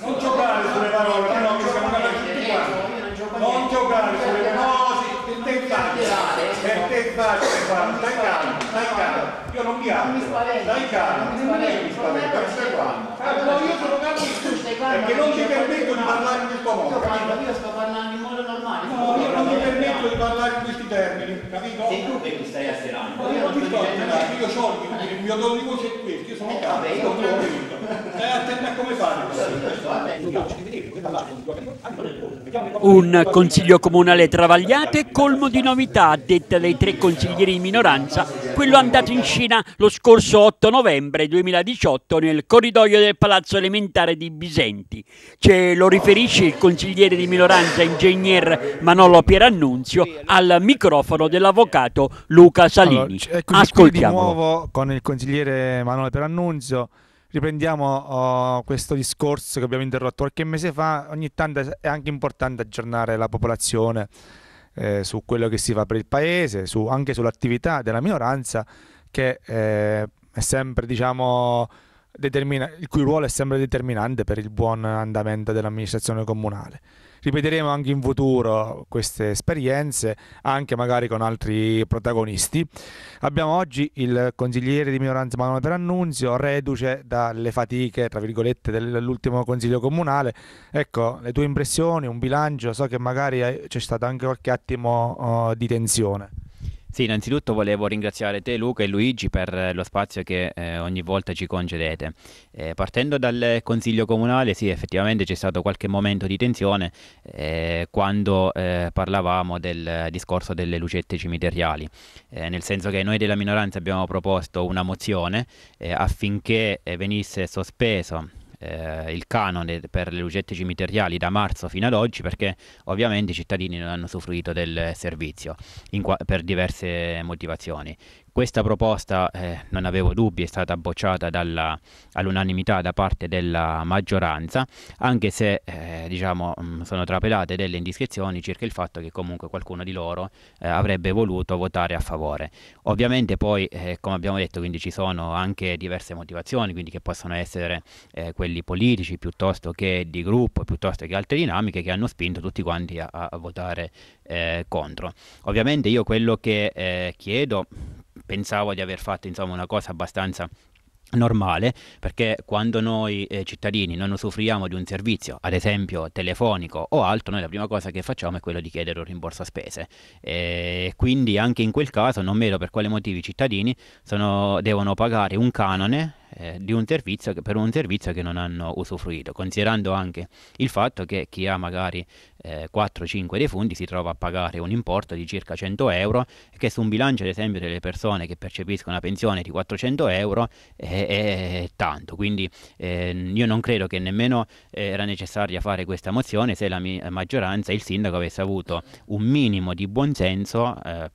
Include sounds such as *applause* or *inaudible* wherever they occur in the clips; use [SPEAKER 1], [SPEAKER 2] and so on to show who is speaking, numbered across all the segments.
[SPEAKER 1] non giocare sulle parole che no, siamo capiti tutti quanti non giocare sulle parole no, per te è facile per te è stai calmo, stai calmo io non mi altro, dai calma, non mi spavento, non stai quando. No, io sono calmo e tu stai calmo. Perché non ti permetto di parlare in questo modo. Io sto parlando in modo normale. No, io non mi permetto di parlare in questi termini, capito? Sei tu che mi stai asserando. Io non ti sto asserando, io sciolgo, il mio dono di voce è questo, io sono eh, calmo, sono tranquillo. Stai attento a come parli. Un consiglio comunale travagliato e colmo di novità, detta dai tre consiglieri in minoranza quello andato in Cina lo scorso 8 novembre 2018 nel corridoio del palazzo elementare di Bisenti. Ce cioè, lo riferisce il consigliere di minoranza ingegner Manolo Pierannunzio al microfono
[SPEAKER 2] dell'avvocato Luca Salini. Allora, Ascoltiamo. Di nuovo con il consigliere Manolo Pierannunzio. Riprendiamo oh, questo discorso che abbiamo interrotto qualche mese fa. Ogni tanto è anche importante aggiornare la popolazione eh, su quello che si fa per il paese, su, anche sull'attività della minoranza che eh, è sempre, diciamo, determina- il cui ruolo è sempre determinante per il buon andamento dell'amministrazione comunale ripeteremo anche in futuro queste esperienze, anche magari con altri protagonisti. Abbiamo oggi il consigliere di minoranza Manuel Perannunzio, reduce dalle fatiche, tra virgolette, dell'ultimo consiglio comunale. Ecco, le tue impressioni, un bilancio, so che magari c'è stato anche qualche attimo uh, di tensione.
[SPEAKER 1] Sì, innanzitutto volevo ringraziare te Luca e Luigi per eh, lo spazio che eh, ogni volta ci concedete. Eh, partendo dal Consiglio Comunale, sì, effettivamente c'è stato qualche momento di tensione eh, quando eh, parlavamo del discorso delle lucette cimiteriali, eh, nel senso che noi della minoranza abbiamo proposto una mozione affinché venisse sospeso eh, il canone per le lucette cimiteriali da marzo fino ad oggi perché ovviamente i cittadini non hanno usufruito del servizio qua- per diverse motivazioni. Questa proposta, eh, non avevo dubbi, è stata bocciata dalla, all'unanimità da parte della maggioranza, anche se eh, diciamo, mm, sono trapelate delle indiscrezioni circa il fatto che comunque qualcuno di loro eh, avrebbe voluto votare a favore. Ovviamente poi, eh, come abbiamo detto, quindi ci sono anche diverse motivazioni, quindi che possono essere eh, quelli politici piuttosto che di gruppo, piuttosto che altre dinamiche che hanno spinto tutti quanti a, a votare eh, contro. Ovviamente io quello che chiedo pensavo di aver fatto insomma, una cosa abbastanza normale perché quando noi eh, cittadini non usufruiamo di un servizio, ad esempio telefonico o altro, noi la prima cosa che facciamo è quello di chiedere un rimborso a spese. E eh, quindi anche in quel caso non vedo per quale motivo i cittadini sono, devono pagare un canone eh, di un servizio che, per un servizio che non hanno usufruito, considerando anche il fatto che chi ha magari eh, 4-5 defunti si trova a pagare un importo di circa 100 euro che su un bilancio ad esempio delle persone che percepiscono una pensione di 400 euro eh, è, è tanto, quindi eh, io non credo che nemmeno eh, era necessaria fare questa mozione se la, mi- maggioranza e il sindaco avesse avuto un minimo di buonsenso eh,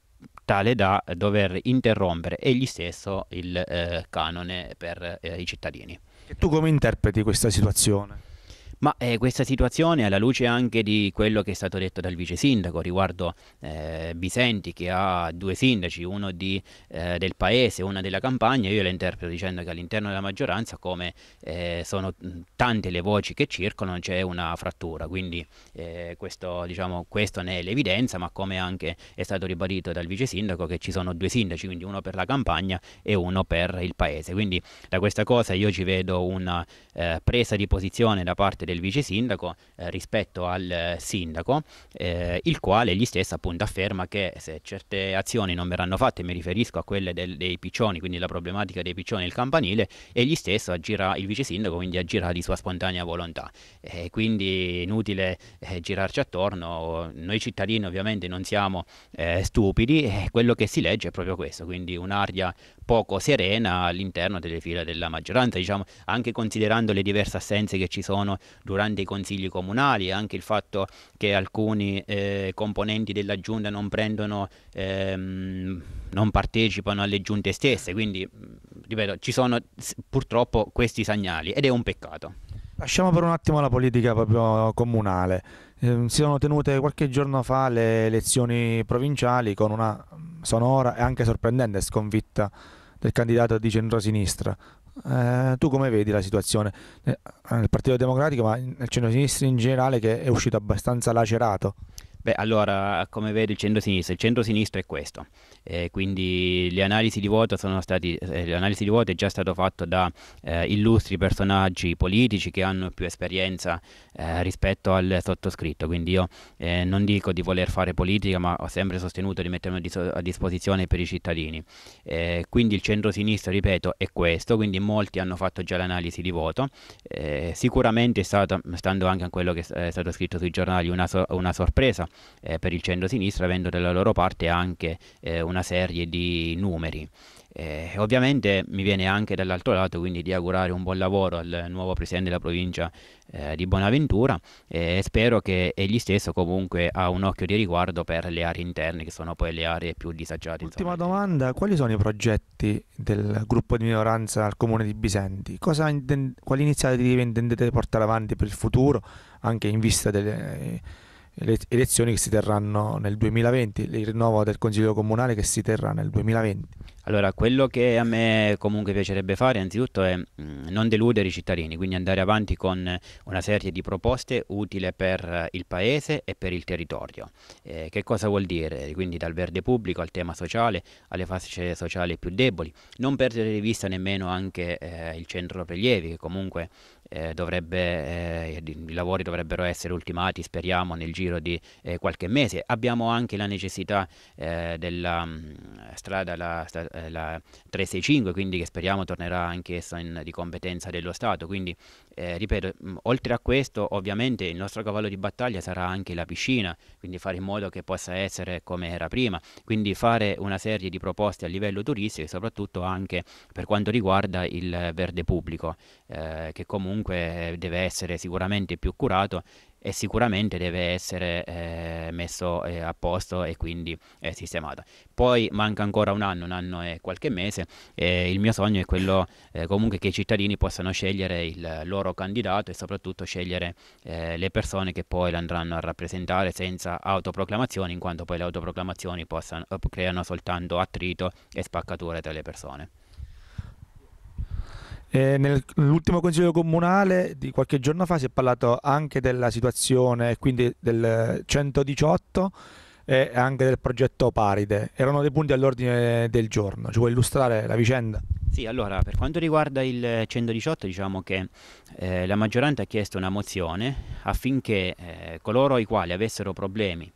[SPEAKER 1] tale da dover interrompere egli stesso il eh, canone per eh, i cittadini.
[SPEAKER 2] E tu come interpreti questa situazione? Ma eh, questa situazione, alla luce
[SPEAKER 1] anche di quello che è stato detto dal vice sindaco riguardo eh, Bisenti, che ha due sindaci, uno di, eh, del paese e uno della campagna, io la interpreto dicendo che all'interno della maggioranza, come eh, sono tante le voci che circolano, c'è una frattura. Quindi eh, questo, diciamo, questo ne è l'evidenza, ma come anche è stato ribadito dal vice sindaco, che ci sono due sindaci, quindi uno per la campagna e uno per il paese. Quindi da questa cosa io ci vedo una eh, presa di posizione da parte del vice sindaco eh, rispetto al eh, sindaco, eh, il quale gli stesso appunto afferma che se certe azioni non verranno fatte, mi riferisco a quelle del, dei piccioni, quindi la problematica dei piccioni nel campanile, egli stesso agirà, il vice sindaco quindi agirà di sua spontanea volontà. Eh, quindi inutile eh, girarci attorno, noi cittadini ovviamente non siamo eh, stupidi e quello che si legge è proprio questo, quindi un'aria poco serena all'interno delle file della maggioranza, diciamo, anche considerando le diverse assenze che ci sono durante i consigli comunali, anche il fatto che alcuni eh, componenti della giunta non prendono, ehm, non partecipano alle giunte stesse, quindi mm, ripeto, ci sono purtroppo questi segnali ed è un peccato.
[SPEAKER 2] Lasciamo per un attimo la politica proprio comunale. Eh, si sono tenute qualche giorno fa le elezioni provinciali con una mm, sonora e anche sorprendente sconfitta del candidato di centrosinistra eh, tu come vedi la situazione nel eh, Partito Democratico, ma nel centro-sinistra in generale, che è uscito abbastanza lacerato?
[SPEAKER 1] Beh, allora, come vedi il centro-sinistra? Il centro-sinistra è questo. Eh, quindi le analisi di voto sono stati, eh, l'analisi di voto è già stato fatto da eh, illustri personaggi politici che hanno più esperienza eh, rispetto al sottoscritto, quindi io eh, non dico di voler fare politica, ma ho sempre sostenuto di mettermi a disposizione per i cittadini. Eh, quindi il centro-sinistra, ripeto, è questo, quindi molti hanno fatto già l'analisi di voto. sicuramente è stata, stando anche a quello che è stato scritto sui giornali, una, so- una sorpresa per il centro-sinistra, avendo dalla loro parte anche eh, una serie di numeri. Eh, ovviamente mi viene anche dall'altro lato quindi di augurare un buon lavoro al nuovo presidente della provincia eh, di Bonaventura e eh, spero che egli stesso comunque ha un occhio di riguardo per le aree interne che sono poi le aree più disagiate.
[SPEAKER 2] Ultima insomma. domanda, quali sono i progetti del gruppo di minoranza al comune di Bisenti? Cosa intend- quali iniziative intendete portare avanti per il futuro anche in vista delle le elezioni che si terranno nel 2020, il rinnovo del Consiglio Comunale che si terrà nel 2020.
[SPEAKER 1] Allora, quello che a me comunque piacerebbe fare anzitutto è non deludere i cittadini, quindi andare avanti con una serie di proposte utili per il Paese e per il territorio. Eh, che cosa vuol dire? Quindi dal verde pubblico al tema sociale, alle fasce sociali più deboli. Non perdere di vista nemmeno anche eh, il centro prelievi, che comunque eh, dovrebbe, eh, i lavori dovrebbero essere ultimati, speriamo, nel giro di eh, qualche mese. Abbiamo anche la necessità eh, della mh, mm, strada la, eh, la 365, quindi che speriamo tornerà anch'essa di competenza dello Stato, quindi eh, ripeto, mh, mm, oltre a questo ovviamente il nostro cavallo di battaglia sarà anche la piscina, quindi fare in modo che possa essere come era prima, quindi fare una serie di proposte a livello turistico e soprattutto anche per quanto riguarda il verde pubblico, eh, che comunque eh, deve essere sicuramente più curato e sicuramente deve essere eh, messo eh, a posto e quindi eh, sistemato. Poi manca ancora un anno, un anno e qualche mese. il mio sogno è quello eh, comunque che i cittadini possano scegliere il loro candidato e soprattutto scegliere eh, le persone che poi andranno a rappresentare senza autoproclamazioni, in quanto poi le autoproclamazioni possano, creano soltanto attrito e spaccature tra le persone.
[SPEAKER 2] Eh, nell'ultimo consiglio comunale di qualche giorno fa si è parlato anche della situazione, quindi del 118 e anche del progetto Paride. Erano dei punti all'ordine del giorno. Ci vuoi illustrare la vicenda?
[SPEAKER 1] Sì, allora, per quanto riguarda il 118, diciamo che eh, la maggioranza ha chiesto una mozione affinché eh, coloro i quali avessero problemi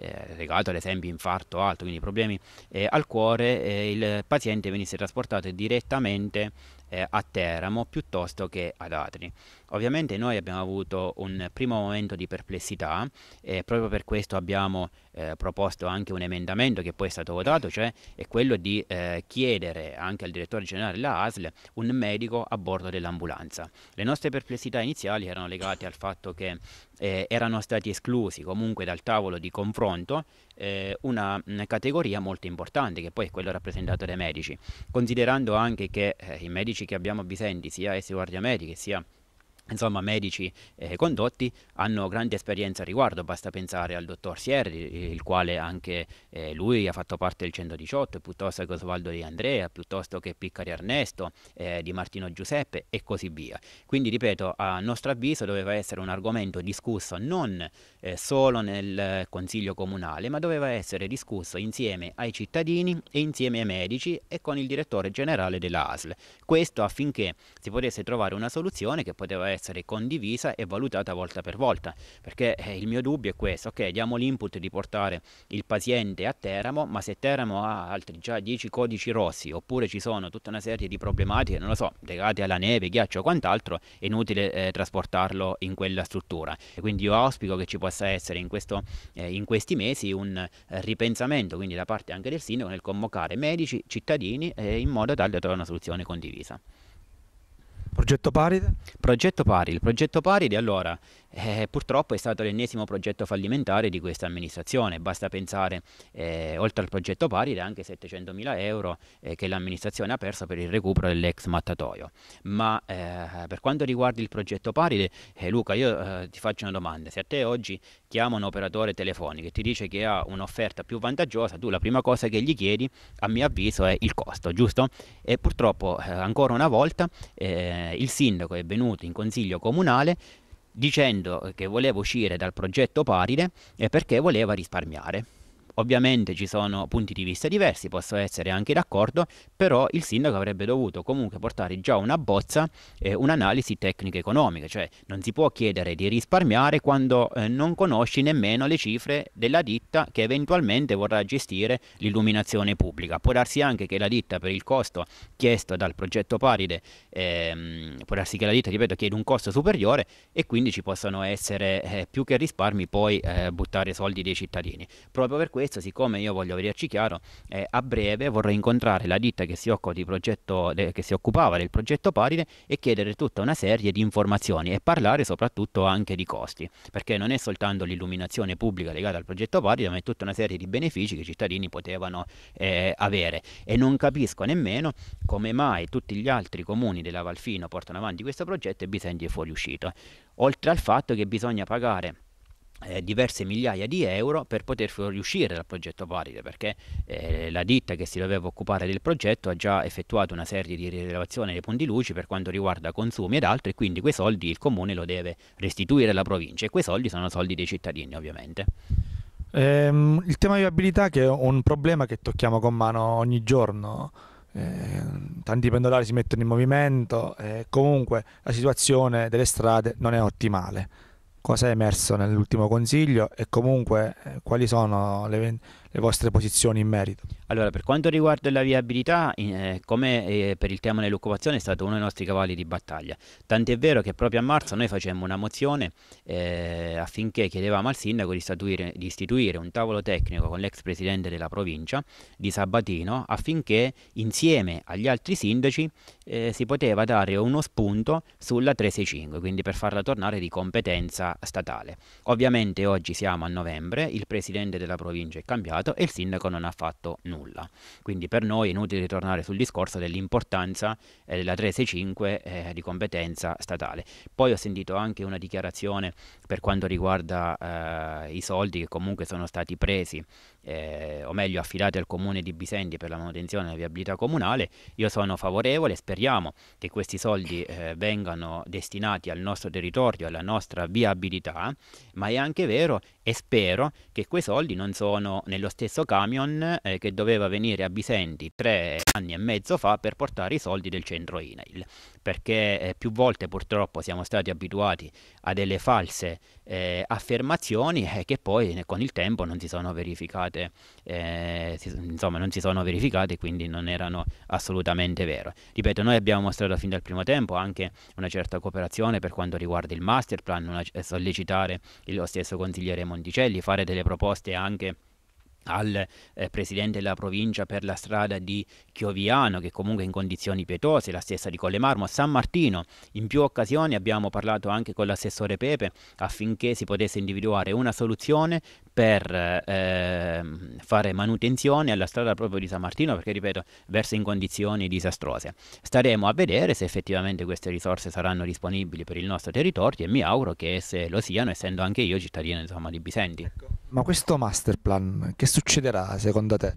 [SPEAKER 1] eh, legato ad esempio infarto o altro, quindi problemi eh, al cuore, eh, il paziente venisse trasportato direttamente eh, a Teramo piuttosto che ad Atri. Ovviamente noi abbiamo avuto un primo momento di perplessità e proprio per questo abbiamo eh, proposto anche un emendamento che poi è stato votato, cioè è quello di eh, chiedere anche al direttore generale della ASL un medico a bordo dell'ambulanza. Le nostre perplessità iniziali erano legate al fatto che eh, erano stati esclusi comunque dal tavolo di confronto eh, una, una categoria molto importante che poi è quella rappresentata dai medici, considerando anche che eh, i medici che abbiamo abisenti, sia essi guardia mediche sia insomma, medici eh, condotti hanno grande esperienza a riguardo, basta pensare al dottor Sierri, eh, il quale anche eh, lui ha fatto parte del 118, piuttosto che Osvaldo Di Andrea, piuttosto che Piccari Ernesto, eh, di Martino Giuseppe e così via. Quindi, ripeto, a nostro avviso doveva essere un argomento discusso non eh, solo nel Consiglio Comunale, ma doveva essere discusso insieme ai cittadini e insieme ai medici e con il direttore generale della ASL. Questo affinché si potesse trovare una soluzione che poteva essere essere condivisa e valutata volta per volta, perché eh, il mio dubbio è questo, ok, diamo l'input di portare il paziente a Teramo, ma se Teramo ha altri già 10 codici rossi, oppure ci sono tutta una serie di problematiche, non lo so, legate alla neve, ghiaccio o quant'altro, è inutile eh, trasportarlo in quella struttura. E quindi io auspico che ci possa essere in, questo, eh, in questi mesi un eh, ripensamento, quindi da parte anche del sindaco, nel convocare medici, cittadini, eh, in modo tale da trovare una soluzione condivisa. Progetto Paride? Progetto Paride, il progetto Paride allora eh, purtroppo è stato l'ennesimo progetto fallimentare di questa amministrazione, basta pensare eh, oltre al progetto Paride anche 700 mila euro eh, che l'amministrazione ha perso per il recupero dell'ex mattatoio. Ma eh, per quanto riguarda il progetto Paride, eh, Luca io eh, ti faccio una domanda, se a te oggi chiama un operatore telefonico e ti dice che ha un'offerta più vantaggiosa, tu la prima cosa che gli chiedi a mio avviso è il costo, giusto? E purtroppo ancora una volta il sindaco è venuto in consiglio comunale dicendo che voleva uscire dal progetto Paride perché voleva risparmiare. Ovviamente ci sono punti di vista diversi, posso essere anche d'accordo, però il sindaco avrebbe dovuto comunque portare già una bozza, eh, un'analisi tecnica economica, cioè non si può chiedere di risparmiare quando eh, non conosci nemmeno le cifre della ditta che eventualmente vorrà gestire l'illuminazione pubblica. Può darsi anche che la ditta per il costo chiesto dal progetto Paride, ehm, può darsi che la ditta, ripeto, chiede un costo superiore e quindi ci possono essere eh, più che risparmi poi eh, buttare soldi dei cittadini. Proprio per questo sicurezza, siccome io voglio vederci chiaro, eh, a breve vorrei incontrare la ditta che si, progetto, de, che si, occupava del progetto Paride e chiedere tutta una serie di informazioni e parlare soprattutto anche di costi, perché non è soltanto l'illuminazione pubblica legata al progetto Paride, ma è tutta una serie di benefici che i cittadini potevano eh, avere. E non capisco nemmeno come mai tutti gli altri comuni della Valfino portano avanti questo progetto e Bisendi è fuoriuscito. Oltre al fatto che bisogna pagare eh, diverse migliaia di euro per poter fuoriuscire dal progetto Paride perché eh, la ditta che si doveva occupare del progetto ha già effettuato una serie di rilevazioni dei punti luci per quanto riguarda consumi ed altro e quindi quei soldi il comune lo deve restituire alla provincia e quei soldi sono soldi dei cittadini ovviamente.
[SPEAKER 2] Ehm, il tema di viabilità che è un problema che tocchiamo con mano ogni giorno. Eh, tanti pendolari si mettono in movimento, e comunque la situazione delle strade non è ottimale cosa è emerso nell'ultimo consiglio e comunque eh, quali sono le le vostre posizioni in merito.
[SPEAKER 1] Allora, per quanto riguarda la viabilità, eh, come eh, per il tema dell'occupazione è stato uno dei nostri cavalli di battaglia. Tant'è vero che proprio a marzo noi facemmo una mozione eh, affinché chiedevamo al sindaco di istituire, di istituire un tavolo tecnico con l'ex presidente della provincia di Sabatino affinché insieme agli altri sindaci eh, si poteva dare uno spunto sulla 365, quindi per farla tornare di competenza statale. Ovviamente oggi siamo a novembre, il presidente della provincia è cambiato arrivato e il sindaco non ha fatto nulla. Quindi per noi è inutile ritornare sul discorso dell'importanza eh, della 365 eh, di competenza statale. Poi ho sentito anche una dichiarazione per quanto riguarda eh, i soldi che comunque sono stati presi, eh, o meglio affidati al comune di Bisendi per la manutenzione della viabilità comunale. Io sono favorevole, speriamo che questi soldi eh, vengano destinati al nostro territorio, alla nostra viabilità, ma è anche vero e spero che quei soldi non sono nello lo stesso camion eh, che doveva venire a Bisenti tre anni e mezzo fa per portare i soldi del centro INAIL, perché eh, più volte purtroppo siamo stati abituati a delle false eh, affermazioni eh, che poi eh, con il tempo non si sono verificate, eh, si, insomma non si sono verificate quindi non erano assolutamente vere. Ripeto, noi abbiamo mostrato fin dal primo tempo anche una certa cooperazione per quanto riguarda il master plan, una, sollecitare lo stesso consigliere Monticelli, fare delle proposte anche al eh, presidente della provincia per la strada di Chioviano, che comunque è in condizioni pietose, la stessa di Collemarmo, a San Martino. In più occasioni abbiamo parlato anche con l'assessore Pepe affinché si potesse individuare una soluzione per eh, fare manutenzione alla strada proprio di San Martino perché ripeto versa in condizioni disastrose staremo a vedere se effettivamente queste risorse saranno disponibili per il nostro territorio e mi auguro che se lo siano essendo anche io cittadino insomma, di Bisenti ecco.
[SPEAKER 2] ma questo master plan che succederà secondo te?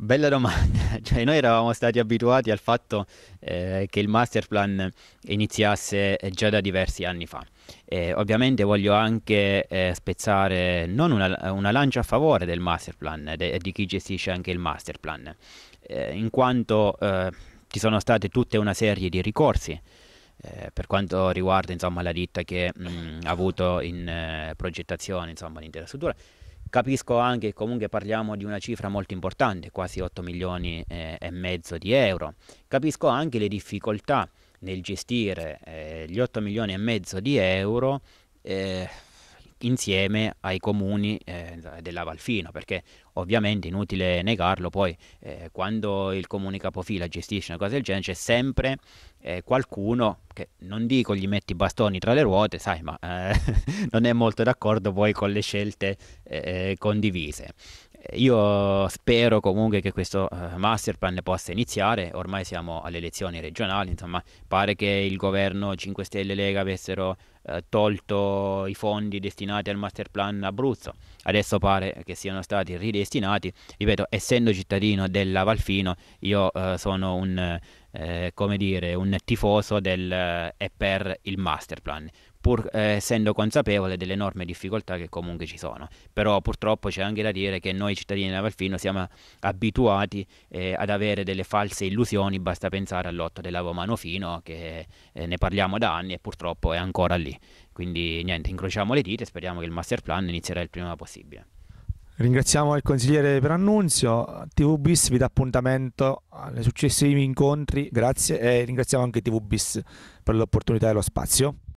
[SPEAKER 1] Bella domanda, *laughs* cioè noi eravamo stati abituati al fatto eh, che il master plan iniziasse eh, già da diversi anni fa. Eh, ovviamente voglio anche eh, spezzare non una, una, lancia a favore del master plan, de, di chi gestisce anche il master plan, eh, in quanto eh, ci sono state tutta una serie di ricorsi eh, per quanto riguarda insomma, la ditta che mh, mm, ha avuto in eh, progettazione insomma, l'intera struttura. Capisco anche che comunque parliamo di una cifra molto importante, quasi 8 milioni eh, e mezzo di euro. Capisco anche le difficoltà nel gestire eh, gli 8 milioni e mezzo di euro eh, insieme ai comuni della Valfino, perché ovviamente è inutile negarlo, poi quando il comune capofila gestisce una cosa del genere c'è sempre eh, qualcuno che non dico gli metti i bastoni tra le ruote, sai, ma eh, *laughs* non è molto d'accordo poi con le scelte eh, eh condivise. Io spero comunque che questo eh, master plan possa iniziare, ormai siamo alle elezioni regionali, insomma pare che il governo 5 Stelle e Lega avessero eh, tolto i fondi destinati al master plan Abruzzo, adesso pare che siano stati ridestinati, ripeto essendo cittadino della Valfino io sono un eh, come dire, un tifoso del, e eh, per il masterplan, pur eh, essendo consapevole delle enormi difficoltà che comunque ci sono. Però purtroppo c'è anche da dire che noi cittadini di Navalfino siamo abituati eh, ad avere delle false illusioni, basta pensare al lotto del Lavo Manofino che eh, ne parliamo da anni e purtroppo è ancora lì. Quindi niente, incrociamo le dita e speriamo che il masterplan inizierà il prima possibile.
[SPEAKER 2] Ringraziamo il consigliere per annunzio, TVBIS vi dà appuntamento ai successivi incontri, grazie e ringraziamo anche TVBIS per l'opportunità e lo spazio.